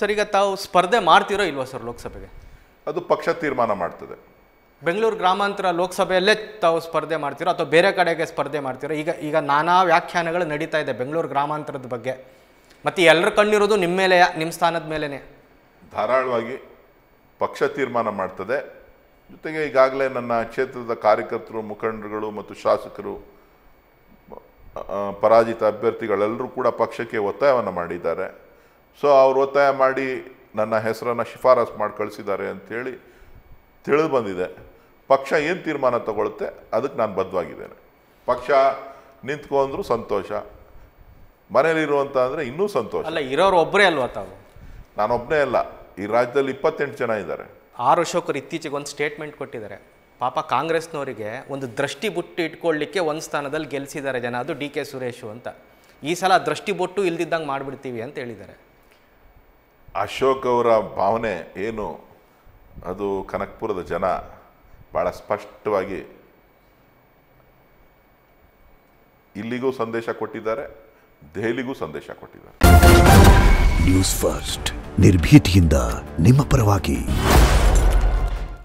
sir ಈಗ ತಾವು ಸ್ಪರ್ಧೆ ಮಾಡ್ತೀರೋ ಇಲ್ವಾ ಸರ್ ಲೋಕಸಭೆಗೆ ಅದು ಪಕ್ಷ ತೀರ್ಮಾನ ಮಾಡ್ತದೆ ಬೆಂಗಳೂರು ಗ್ರಾಮಾಂತರ ಲೋಕಸಭೆಯಲ್ಲೇ ತಾವು ಸ್ಪರ್ಧೆ ಮಾಡ್ತೀರೋ ಅಥವಾ ಬೇರೆ ಕಡೆಗೆ ಸ್ಪರ್ಧೆ ಮಾಡ್ತೀರೋ ಈಗ ಈಗ ನಾನಾ ವ್ಯಾಖ್ಯಾನಗಳು ನಡೀತಾ ಇದೆ ಬೆಂಗಳೂರು ಗ್ರಾಮಾಂತರದ ಬಗ್ಗೆ ಮತ್ತು ಎಲ್ಲರ ಕಣ್ಣಿರೋದು ನಿಮ್ಮ ಮೇಲೆ ನಿಮ್ಮ ಸ್ಥಾನದ ಮೇಲೇ ಧಾರಾಳವಾಗಿ ಪಕ್ಷ ತೀರ್ಮಾನ ಮಾಡ್ತದೆ ಜೊತೆಗೆ ಈಗಾಗಲೇ ನನ್ನ ಕ್ಷೇತ್ರದ ಕಾರ್ಯಕರ್ತರು ಮುಖಂಡರುಗಳು ಮತ್ತು ಶಾಸಕರು ಪರಾಜಿತ ಅಭ್ಯರ್ಥಿಗಳೆಲ್ಲರೂ ಕೂಡ ಪಕ್ಷಕ್ಕೆ ಒತ್ತಾಯವನ್ನು ಮಾಡಿದ್ದಾರೆ ಸೊ ಅವರು ಒತ್ತಾಯ ಮಾಡಿ ನನ್ನ ಹೆಸರನ್ನು ಶಿಫಾರಸು ಮಾಡಿ ಕಳಿಸಿದ್ದಾರೆ ಅಂಥೇಳಿ ತಿಳಿದು ಬಂದಿದೆ ಪಕ್ಷ ಏನು ತೀರ್ಮಾನ ತಗೊಳುತ್ತೆ ಅದಕ್ಕೆ ನಾನು ಬದ್ಧವಾಗಿದ್ದೇನೆ ಪಕ್ಷ ನಿಂತ್ಕೊಂಡ್ರು ಸಂತೋಷ ಮನೇಲಿರುವಂಥ ಅಂದರೆ ಇನ್ನೂ ಸಂತೋಷ ಅಲ್ಲ ಇರೋರು ಒಬ್ಬರೇ ಅಲ್ವಾ ತಾವು ನಾನೊಬ್ಬನೇ ಅಲ್ಲ ಈ ರಾಜ್ಯದಲ್ಲಿ ಇಪ್ಪತ್ತೆಂಟು ಜನ ಇದ್ದಾರೆ ಆರ್ ಅಶೋಕರು ಇತ್ತೀಚೆಗೆ ಒಂದು ಸ್ಟೇಟ್ಮೆಂಟ್ ಕೊಟ್ಟಿದ್ದಾರೆ ಪಾಪ ಕಾಂಗ್ರೆಸ್ನವರಿಗೆ ಒಂದು ದೃಷ್ಟಿ ಬುಟ್ಟು ಇಟ್ಕೊಳ್ಳಿಕ್ಕೆ ಒಂದು ಸ್ಥಾನದಲ್ಲಿ ಗೆಲ್ಲಿಸಿದ್ದಾರೆ ಜನ ಅದು ಡಿ ಕೆ ಸುರೇಶು ಅಂತ ಈ ಸಲ ದೃಷ್ಟಿ ಬೊಟ್ಟು ಇಲ್ದಿದ್ದಂಗೆ ಮಾಡಿಬಿಡ್ತೀವಿ ಅಂತ ಹೇಳಿದ್ದಾರೆ ಅಶೋಕ್ ಅವರ ಭಾವನೆ ಏನು ಅದು ಕನಕ್ಪುರದ ಜನ ಭಾಳ ಸ್ಪಷ್ಟವಾಗಿ ಇಲ್ಲಿಗೂ ಸಂದೇಶ ಕೊಟ್ಟಿದ್ದಾರೆ ದೆಹಲಿಗೂ ಸಂದೇಶ ಕೊಟ್ಟಿದ್ದಾರೆ ನ್ಯೂಸ್ ಫಸ್ಟ್ ನಿರ್ಭೀತಿಯಿಂದ ನಿಮ್ಮ ಪರವಾಗಿ